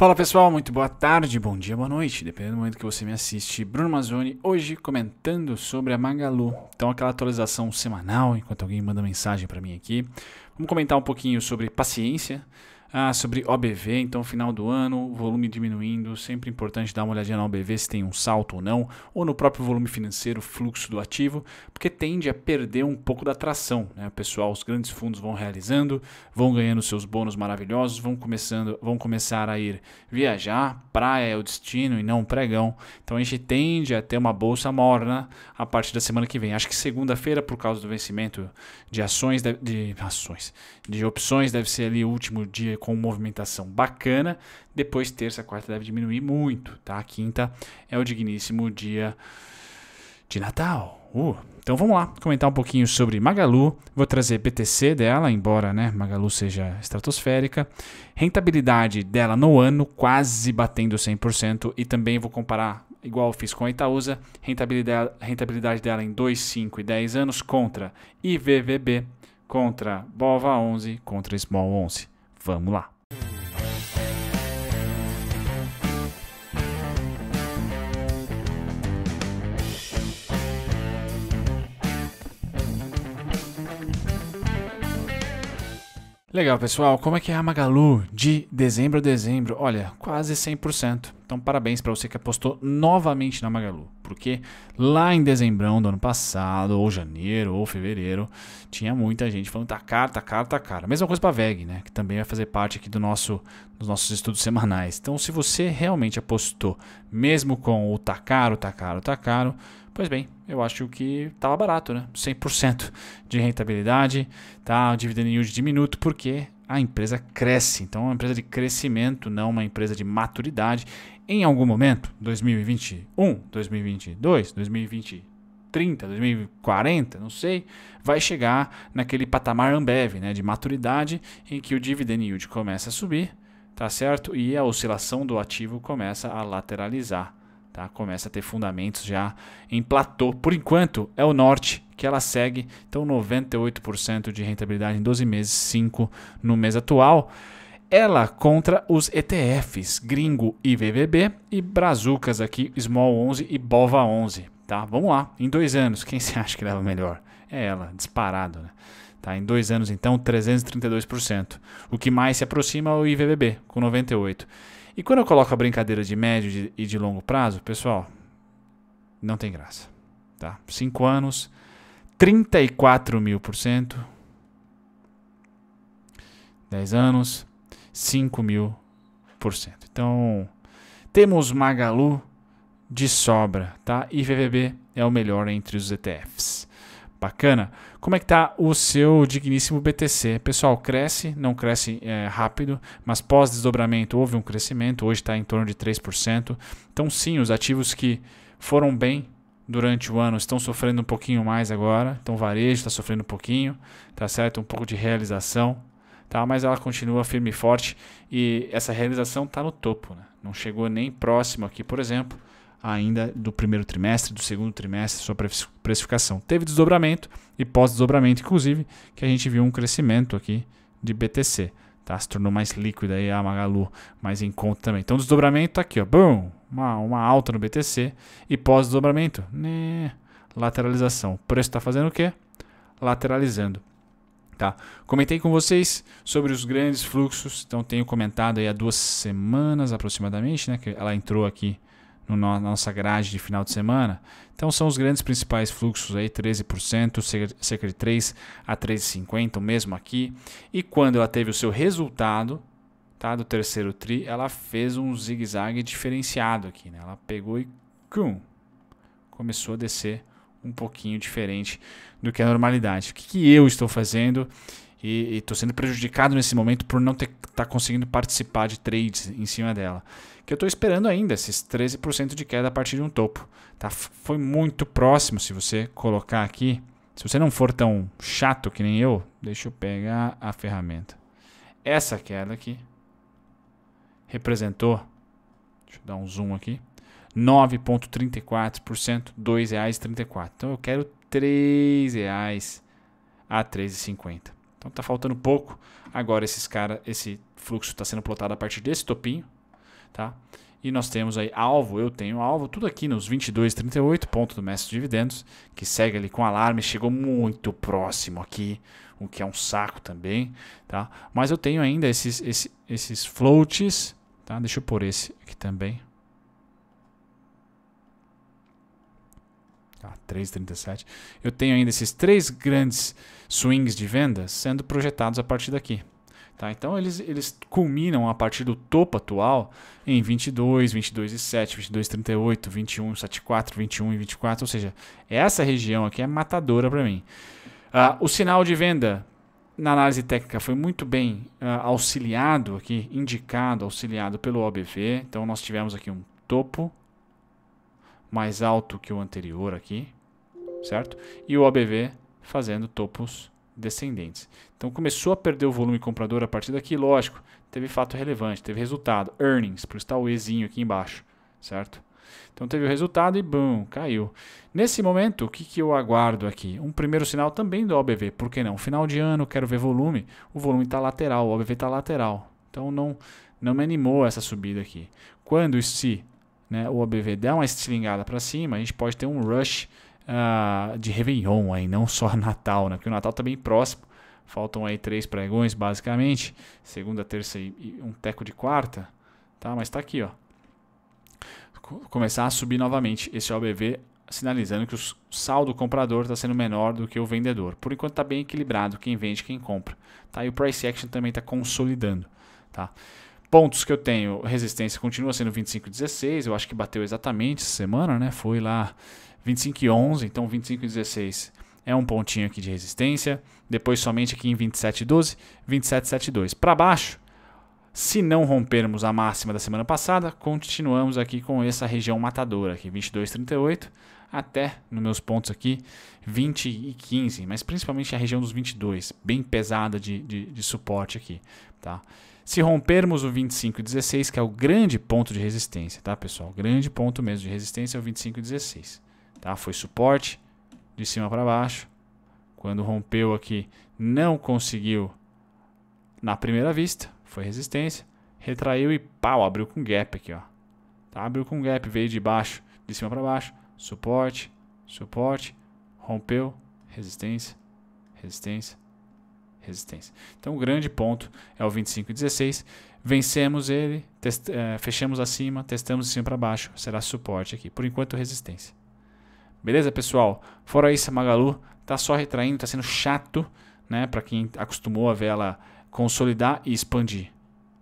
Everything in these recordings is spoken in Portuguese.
Fala pessoal, muito boa tarde, bom dia, boa noite, dependendo do momento que você me assiste. Bruno Mazzoni, hoje comentando sobre a Magalu. Então, aquela atualização semanal, enquanto alguém manda mensagem para mim aqui. Vamos comentar um pouquinho sobre paciência, ah, sobre OBV, então final do ano, volume diminuindo, sempre importante dar uma olhadinha na OBV se tem um salto ou não, ou no próprio volume financeiro, fluxo do ativo, porque tende a perder um pouco da tração, né? Pessoal, os grandes fundos vão realizando, vão ganhando seus bônus maravilhosos, vão começando, vão começar a ir viajar, praia é o destino e não pregão. Então a gente tende a ter uma bolsa morna a partir da semana que vem. Acho que segunda-feira por causa do vencimento de ações de, de ações, de opções deve ser ali o último dia com movimentação bacana. Depois, terça, quarta deve diminuir muito, tá? Quinta é o digníssimo dia de Natal. Uh, então vamos lá comentar um pouquinho sobre Magalu. Vou trazer BTC dela, embora né, Magalu seja estratosférica. Rentabilidade dela no ano, quase batendo 100%. E também vou comparar, igual fiz com a Itaúsa, rentabilidade, rentabilidade dela em 2, 5 e 10 anos contra IVVB, contra BOVA11, contra Small11. Vamos lá! Legal, pessoal. Como é que é a Magalu de dezembro a dezembro? Olha, quase 100%. Então, parabéns para você que apostou novamente na Magalu, porque lá em dezembro do ano passado, ou janeiro, ou fevereiro, tinha muita gente falando tá caro, tá caro, tá caro. Mesma coisa para a VEG, né, que também vai fazer parte aqui do nosso, dos nossos estudos semanais. Então, se você realmente apostou, mesmo com o tá caro, tá caro, tá caro, Pois bem, eu acho que estava barato, né? 100% de rentabilidade, tá? O yield diminuto porque a empresa cresce. Então, é uma empresa de crescimento, não uma empresa de maturidade em algum momento, 2021, 2022, 2030, 2040, não sei, vai chegar naquele patamar Ambev, né, de maturidade em que o dividend yield começa a subir, tá certo? E a oscilação do ativo começa a lateralizar, tá? Começa a ter fundamentos já em platô. Por enquanto, é o norte que ela segue, então 98% de rentabilidade em 12 meses, 5 no mês atual ela contra os ETFs Gringo e VVB e Brazucas aqui, Small 11 e Bova 11. Tá, vamos lá. Em dois anos, quem você acha que leva melhor? É ela, disparado, né? Tá, em dois anos, então, 332%. O que mais se aproxima é o IVBB, com 98%. E quando eu coloco a brincadeira de médio e de longo prazo, pessoal, não tem graça. Tá? Cinco anos, 34 mil por cento. 10 anos, 5 mil por cento. Então, temos Magalu de sobra, tá? E VVB é o melhor entre os ETFs. Bacana. Como é que tá o seu digníssimo BTC? Pessoal, cresce, não cresce é, rápido, mas pós-desdobramento houve um crescimento, hoje está em torno de 3%. Então sim, os ativos que foram bem durante o ano estão sofrendo um pouquinho mais agora. Então varejo está sofrendo um pouquinho, tá certo? Um pouco de realização tá? Mas ela continua firme e forte e essa realização está no topo, né? Não chegou nem próximo aqui, por exemplo, ainda do primeiro trimestre, do segundo trimestre, sua precificação. Teve desdobramento e pós-desdobramento, inclusive, que a gente viu um crescimento aqui de BTC. Tá? Se tornou mais líquida aí a Magalu, mais em conta também. Então, desdobramento tá aqui, ó, boom, uma, uma alta no BTC e pós-desdobramento, né, lateralização. O preço está fazendo o quê? Lateralizando tá? Comentei com vocês sobre os grandes fluxos, então tenho comentado aí há duas semanas aproximadamente, né? Que ela entrou aqui no, na nossa grade de final de semana. Então são os grandes principais fluxos aí, 13%, cerca de 3 a 3,50 mesmo aqui. E quando ela teve o seu resultado, tá? Do terceiro tri, ela fez um zigue-zague diferenciado aqui, né? Ela pegou e cum, começou a descer um pouquinho diferente do que a normalidade. O que, que eu estou fazendo? E estou sendo prejudicado nesse momento por não estar tá conseguindo participar de trades em cima dela. Que eu estou esperando ainda esses 13% de queda a partir de um topo. Tá? Foi muito próximo, se você colocar aqui. Se você não for tão chato que nem eu, deixa eu pegar a ferramenta. Essa queda aqui representou. Deixa eu dar um zoom aqui 9,34%, R$ 2,34. Então eu quero R$ reais a R$ 3,50. Então está faltando pouco. Agora esses cara, esse fluxo está sendo plotado a partir desse topinho, tá? E nós temos aí alvo, eu tenho alvo, tudo aqui nos 22,38, ponto do mestre de dividendos, que segue ali com alarme, chegou muito próximo aqui, o que é um saco também, tá? Mas eu tenho ainda esses, esses, esses floats, tá? Deixa eu pôr esse aqui também, ah, 3,37. Eu tenho ainda esses três grandes swings de vendas sendo projetados a partir daqui. Tá? Então eles, eles culminam a partir do topo atual em 22, 22,7, 22,38, 21,74, 21 e 24. Ou seja, essa região aqui é matadora para mim. Ah, o sinal de venda na análise técnica foi muito bem ah, auxiliado aqui, indicado, auxiliado pelo OBV. Então nós tivemos aqui um topo mais alto que o anterior aqui, certo? E o OBV fazendo topos descendentes. Então começou a perder o volume comprador a partir daqui, lógico, teve fato relevante, teve resultado, earnings, por estar tá o Ezinho aqui embaixo, certo? Então teve o resultado e bum, caiu. Nesse momento, o que, que eu aguardo aqui? Um primeiro sinal também do OBV, por que não? Final de ano, quero ver volume, o volume está lateral, o OBV está lateral. Então não, não me animou essa subida aqui. Quando se né, o OBV dá uma estilingada para cima, a gente pode ter um rush uh, de Réveillon, aí, não só Natal, né, porque o Natal está bem próximo. Faltam aí três pregões, basicamente. Segunda, terça e um teco de quarta. Tá? Mas está aqui, ó. Começar a subir novamente esse OBV sinalizando que o saldo comprador está sendo menor do que o vendedor. Por enquanto está bem equilibrado quem vende quem compra. Tá? E o price action também está consolidando. Tá? Pontos que eu tenho, resistência continua sendo 25,16, eu acho que bateu exatamente essa semana, né? Foi lá 25,11, então 25,16 é um pontinho aqui de resistência. Depois somente aqui em 27,12, 27,72. Para baixo, se não rompermos a máxima da semana passada, continuamos aqui com essa região matadora aqui, 22,38 até, nos meus pontos aqui, 20 e 15, mas principalmente a região dos 22, bem pesada de, de, de suporte aqui, tá? Se rompermos o 25 e 16, que é o grande ponto de resistência, tá, pessoal? O grande ponto mesmo de resistência é o 25 e 16, tá? Foi suporte de cima para baixo. Quando rompeu aqui, não conseguiu na primeira vista, foi resistência, retraiu e pau, abriu com gap aqui, ó. Tá? Abriu com gap, veio de baixo, de cima para baixo, suporte, suporte, rompeu, resistência, resistência, resistência. Então o grande ponto é o 2516. Vencemos ele, é, fechamos acima, testamos de cima para baixo, será suporte aqui. Por enquanto resistência. Beleza, pessoal? Fora isso, a Magalu tá só retraindo, tá sendo chato, né, para quem acostumou a ver ela consolidar e expandir,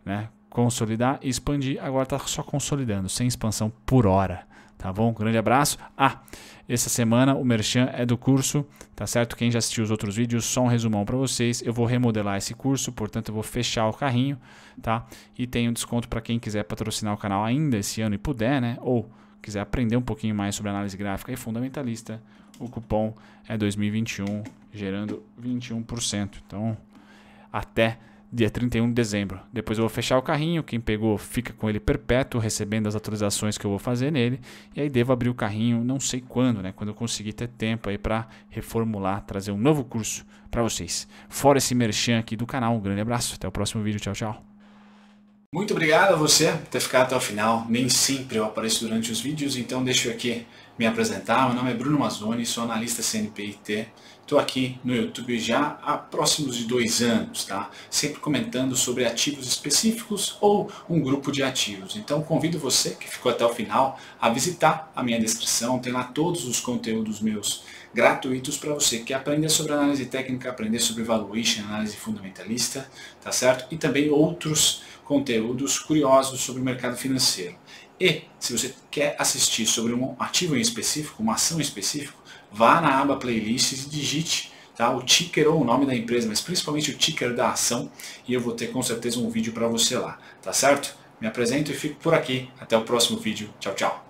né? Consolidar e expandir, agora tá só consolidando, sem expansão por hora. Tá bom? Grande abraço. Ah, essa semana o Merchan é do curso, tá certo? Quem já assistiu os outros vídeos, só um resumão para vocês. Eu vou remodelar esse curso, portanto eu vou fechar o carrinho, tá? E tem um desconto para quem quiser patrocinar o canal ainda esse ano e puder, né? Ou quiser aprender um pouquinho mais sobre análise gráfica e fundamentalista, o cupom é 2021, gerando 21%. Então, até dia 31 de dezembro. Depois eu vou fechar o carrinho, quem pegou fica com ele perpétuo, recebendo as atualizações que eu vou fazer nele, e aí devo abrir o carrinho não sei quando, né, quando eu conseguir ter tempo aí para reformular, trazer um novo curso para vocês. Fora esse merchan aqui do canal, um grande abraço, até o próximo vídeo, tchau, tchau. Muito obrigado a você por ter ficado até o final, nem sempre eu apareço durante os vídeos, então deixa eu aqui me apresentar, meu nome é Bruno Mazzoni, sou analista CNPIT, Estou aqui no YouTube já há próximos de dois anos, tá? Sempre comentando sobre ativos específicos ou um grupo de ativos. Então convido você que ficou até o final a visitar a minha descrição. Tem lá todos os conteúdos meus gratuitos para você que aprender sobre análise técnica, aprender sobre valuation, análise fundamentalista, tá certo? E também outros conteúdos curiosos sobre o mercado financeiro. E se você quer assistir sobre um ativo em específico, uma ação em específico, vá na aba playlists e digite tá, o ticker ou o nome da empresa, mas principalmente o ticker da ação e eu vou ter com certeza um vídeo para você lá, tá certo? Me apresento e fico por aqui. Até o próximo vídeo. Tchau, tchau.